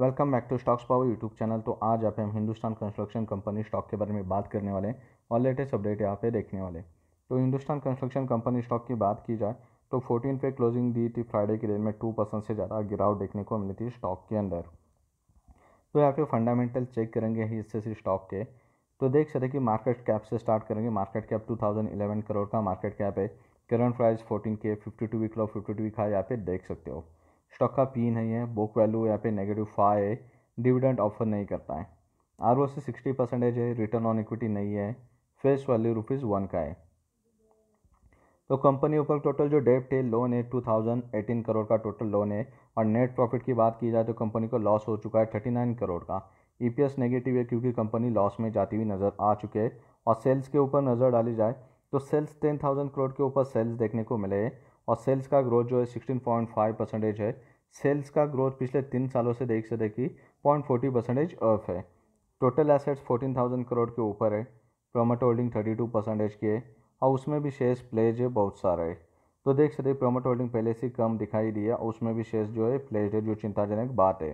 welcome back to stocks power YouTube channel तो आज आप हम हिंदुस्तान कंस्ट्रक्शन कंपनी स्टॉक के बारे में बात करने वाले हैं और लेटेस्ट अपडेट यहाँ पे देखने वाले तो हिंदुस्तान कंस्ट्रक्शन कंपनी स्टॉक की बात की जाए तो फोर्टीन पे क्लोजिंग दी थी फ्राइडे की दिन में टू परसेंट से ज़्यादा गिरावट देखने को मिली थी स्टॉक के अंदर तो यहाँ पे फंडामेंटल चेक करेंगे हिस्से से स्टॉक के तो देख सकते कि मार्केट कैप से स्टार्ट करेंगे मार्केट कैप टू करोड़ का मार्केट कैप है करंट प्राइस फोर्टीन के fifty two week low fifty two week high यहाँ पे देख सकते हो स्टॉक का पी नहीं है बुक वैल्यू यहाँ पे नेगेटिव फाइव है डिविडेंड ऑफर नहीं करता है आर सी सिक्सटी परसेंटेज है रिटर्न ऑन इक्विटी नहीं है फेस वैल्यू रुपीज़ वन का है तो कंपनी ऊपर टोटल जो डेप्ट है लोन है टू थाउजेंड एटीन करोड़ का टोटल लोन है और नेट प्रॉफिट की बात की जाए तो कंपनी को लॉस हो चुका है थर्टी नाइन करोड़ का ई पी एस नेगेटिव है क्योंकि कंपनी लॉस में जाती हुई नज़र आ चुके है और सेल्स के ऊपर नज़र डाली जाए तो सेल्स टेन थाउजेंड करोड़ के ऊपर सेल्स देखने को मिले और सेल्स का ग्रोथ जो है सिक्सटीन पॉइंट फाइव परसेंटेज है सेल्स का ग्रोथ पिछले तीन सालों से देख से देखी पॉइंट फोर्टी परसेंटेज ऑफ है total assets fourteen thousand crore के ऊपर है promote holding thirty two percentage की है और उसमें भी शेयर्स प्लेज है बहुत सारा है तो देख सकते प्रोमोट होल्डिंग पहले से कम दिखाई दिया उसमें भी शेयर्स जो है प्लेज है जो चिंताजनक बात है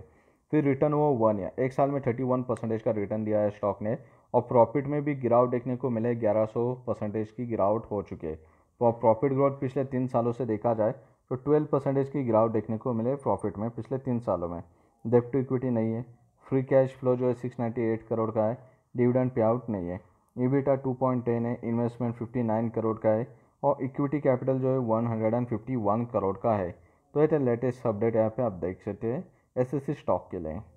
फिर रिटर्न वो वन या एक साल में थर्टी वन परसेंटेज का रिटर्न दिया है स्टॉक ने और प्रॉफिट में भी गिरावट देखने को मिले ग्यारह सौ परसेंटेज की गिरावट हो चुकी है प्रॉफिट ग्रोथ पिछले तीन सालों से देखा जाए तो ट्वेल्व परसेंटेज की गिरावट देखने को मिले प्रॉफिट में पिछले तीन सालों में डेप टू इक्विटी नहीं है फ्री कैश फ्लो जो है सिक्स नाइन्टी एट करोड़ का है डिविडेंड पे आउट नहीं है ईबीटा टेन है इन्वेस्टमेंट फिफ्टी नाइन करोड़ का है और इक्विटी कैपिटल जो है one hundred and fifty one crore का है तो ये लेटेस्ट अपडेट यहाँ पे आप देख सकते हैं एस स्टॉक के लिए